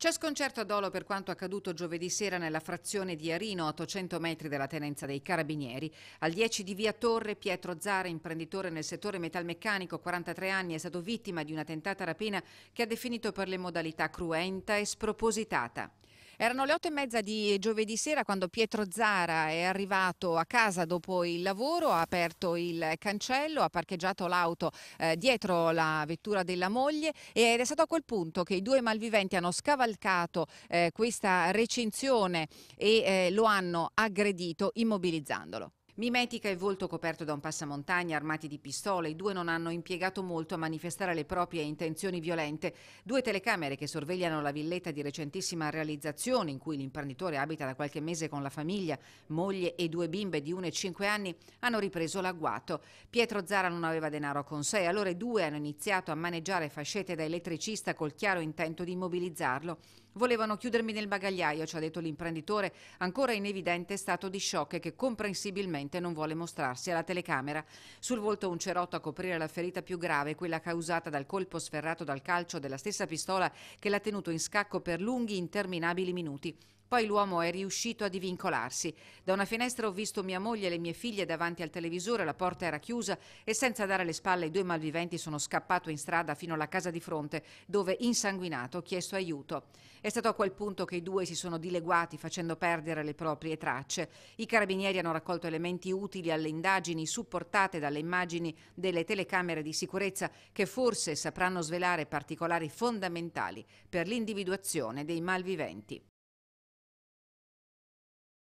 C'è sconcerto a Dolo per quanto accaduto giovedì sera nella frazione di Arino, 800 metri dalla tenenza dei Carabinieri. Al 10 di via Torre, Pietro Zara, imprenditore nel settore metalmeccanico, 43 anni, è stato vittima di una tentata rapina che ha definito per le modalità cruenta e spropositata. Erano le otto e mezza di giovedì sera quando Pietro Zara è arrivato a casa dopo il lavoro, ha aperto il cancello, ha parcheggiato l'auto eh, dietro la vettura della moglie ed è stato a quel punto che i due malviventi hanno scavalcato eh, questa recinzione e eh, lo hanno aggredito immobilizzandolo. Mimetica e volto coperto da un passamontagna armati di pistole, i due non hanno impiegato molto a manifestare le proprie intenzioni violente. Due telecamere che sorvegliano la villetta di recentissima realizzazione in cui l'imprenditore abita da qualche mese con la famiglia, moglie e due bimbe di 1 e 5 anni, hanno ripreso l'agguato. Pietro Zara non aveva denaro con sé, allora i due hanno iniziato a maneggiare fascette da elettricista col chiaro intento di immobilizzarlo. Volevano chiudermi nel bagagliaio, ci ha detto l'imprenditore, ancora in evidente stato di shock e che comprensibilmente non vuole mostrarsi alla telecamera. Sul volto un cerotto a coprire la ferita più grave, quella causata dal colpo sferrato dal calcio della stessa pistola che l'ha tenuto in scacco per lunghi interminabili minuti. Poi l'uomo è riuscito a divincolarsi. Da una finestra ho visto mia moglie e le mie figlie davanti al televisore, la porta era chiusa e senza dare le spalle ai due malviventi sono scappato in strada fino alla casa di fronte, dove insanguinato ho chiesto aiuto. È stato a quel punto che i due si sono dileguati facendo perdere le proprie tracce. I carabinieri hanno raccolto elementi utili alle indagini supportate dalle immagini delle telecamere di sicurezza che forse sapranno svelare particolari fondamentali per l'individuazione dei malviventi.